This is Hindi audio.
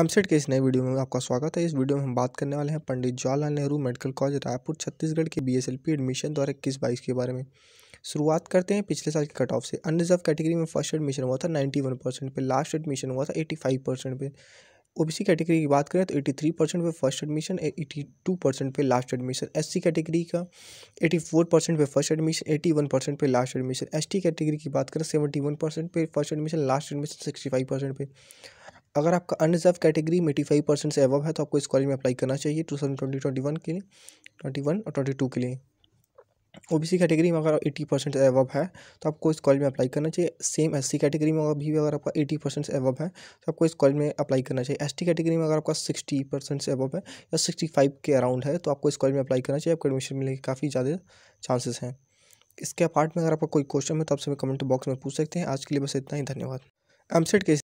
एमसेट के इस नए वीडियो में आपका स्वागत है इस वीडियो में हम बात करने वाले हैं पंडित जवाहरलाल नेहरू मेडिकल कॉलेज रायपुर छत्तीसगढ़ के बीएसएलपी एडमिशन दो इक्कीस बाईस के बारे में शुरुआत करते हैं पिछले साल के कट ऑफ से अनरिजर्व कैटेगरी में फर्स्ट एडमिशन हुआ था नाइन्टी वन परसेंट पे लास्ट एडमिशन हुआ था एटी फाइव परसेंट पे ओ कैटेगरी की बात करें तो एटी थ्री परसेंट पे first admission eighty two percent पे लास्ट एडमिशन एस कैटेगरी का एटी फोर परसेंट पे first admission eighty one percent पे लास्ट एडमिशन एस कैटेगरी की बात करें सेवेंटी वन परसेंट पे first admission last admission sixty five percent पे अगर आपका अनरिजर्व कैटेगरी में एटी फाइव परसेंट से अबव है तो आपको इस कॉलेज में अप्लाई करना चाहिए two thousand twenty twenty one के लिए ट्वेंटी वन और ट्वेंटी टू के लिए ओ बी सी कैटेगरी में अगर एटी परसेंट अबव है तो आपको इस कॉलेज में अप्लाई करना चाहिए सेम एस सी कैटेगरी में भी अगर आपका एटी परसेंट से अबव है तो आपको इस कॉलेज में अप्लाई करना चाहिए एस टी कैटेगरी में अगर आपका सिक्सटी परसेंट से अबव है या सिक्सटी फाइव के अराउंड है तो आपको इस कॉलेज में अप्लाई करना चाहिए आपको एडमिशन मिलने के काफ़ी ज़्यादा चांसेस हैं इसके अपार्ट में अगर आपका कोई क्वेश्चन है तो आप सभी कमेंट बॉक्स में पूछ सकते हैं आज के लिए बस इतना ही धन्यवाद एमसेट e के